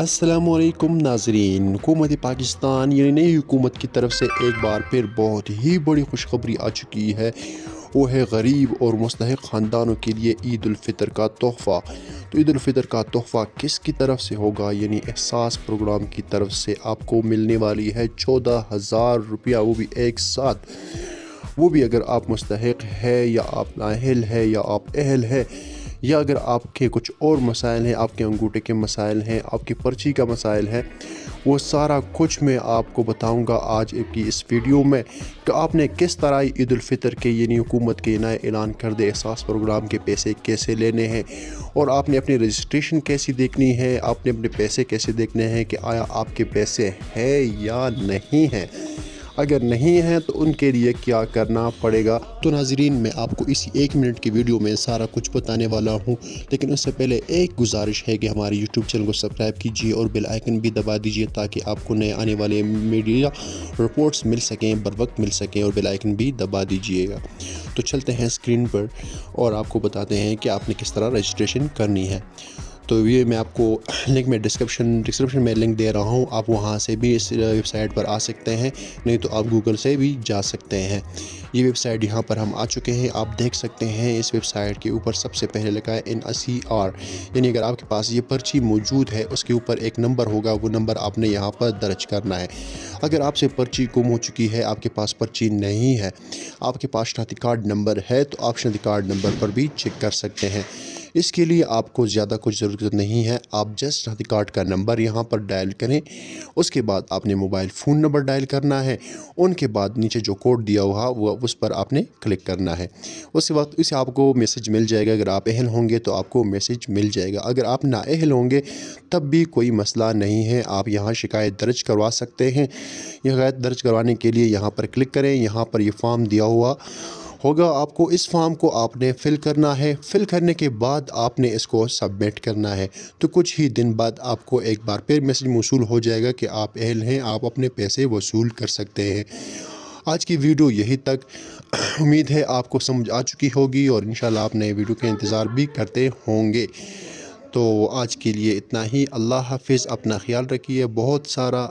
असलकम नाजरीन हुकूमत पाकिस्तान यानी नई हुकूमत की तरफ से एक बार फिर बहुत ही बड़ी खुशखबरी आ चुकी है वो है गरीब और मुस्तक ख़ानदानों के लिए ईदालफ़ितर का तोहफ़ा तो ईदालफ़ितर का तोहफ़ा किसकी तरफ से होगा यानी एहसास प्रोग्राम की तरफ से आपको मिलने वाली है चौदह हज़ार रुपया वो भी एक साथ वो भी अगर आप मुस्तक है या आप नाहल है या आप अहल है या अगर आपके कुछ और मसाइल हैं आपके अंगूठे के मसाइल हैं आपकी पर्ची का मसाइल है वो सारा कुछ मैं आपको बताऊंगा आज की इस वीडियो में कि आपने किस तरह ईद के यानी हुकूमत के नए ऐलान कर दे एहसास प्रोग्राम के पैसे कैसे लेने हैं और आपने अपनी रजिस्ट्रेशन कैसी देखनी है आपने अपने पैसे कैसे देखने हैं कि आया आपके पैसे हैं या नहीं हैं अगर नहीं है तो उनके लिए क्या करना पड़ेगा तो नाजरीन मैं आपको इसी एक मिनट की वीडियो में सारा कुछ बताने वाला हूँ लेकिन उससे पहले एक गुजारिश है कि हमारे यूट्यूब चैनल को सब्सक्राइब कीजिए और बेल आइकन भी दबा दीजिए ताकि आपको नए आने वाले मीडिया रिपोर्ट्स मिल सकें बर वक्त मिल सकें और बेलाइकन भी दबा दीजिएगा तो चलते हैं स्क्रीन पर और आपको बताते हैं कि आपने किस तरह रजिस्ट्रेशन करनी है तो ये मैं आपको लिंक में डिस्क्रिप्शन डिस्क्रिप्शन में लिंक दे रहा हूँ आप वहाँ से भी इस वेबसाइट पर आ सकते हैं नहीं तो आप गूगल से भी जा सकते हैं ये वेबसाइट यहाँ पर हम आ चुके हैं आप देख सकते हैं इस वेबसाइट के ऊपर सबसे पहले लिखा है एन सी आर यानी अगर आपके पास ये पर्ची मौजूद है उसके ऊपर एक नंबर होगा वो नंबर आपने यहाँ पर दर्ज करना है अगर आपसे पर्ची गुम हो चुकी है आपके पास पर्ची नहीं है आपके पास शनाख्ती कार्ड नंबर है तो आप शनाख्ती कार्ड नंबर पर भी चेक कर सकते हैं इसके लिए आपको ज़्यादा कुछ ज़रूरत नहीं है आप जस्ट कार्ड का नंबर यहाँ पर डायल करें उसके बाद आपने मोबाइल फ़ोन नंबर डायल करना है उनके बाद नीचे जो कोड दिया हुआ वह उस पर आपने क्लिक करना है उसके बाद इसे आपको मैसेज मिल जाएगा अगर आप अहल होंगे तो आपको मैसेज मिल जाएगा अगर आप नाअहल होंगे तब भी कोई मसला नहीं है आप यहाँ शिकायत दर्ज करवा सकते हैं शिकायत दर्ज करवाने के लिए यहाँ पर क्लिक करें यहाँ पर यह फॉर्म दिया हुआ होगा आपको इस फॉर्म को आपने फिल करना है फिल करने के बाद आपने इसको सबमिट करना है तो कुछ ही दिन बाद आपको एक बार फिर मैसेज मौसू हो जाएगा कि आप अहल हैं आप अपने पैसे वसूल कर सकते हैं आज की वीडियो यही तक उम्मीद है आपको समझ आ चुकी होगी और इन आप नए वीडियो का इंतज़ार भी करते होंगे तो आज के लिए इतना ही अल्लाह हाफिज़ अपना ख्याल रखिए बहुत सारा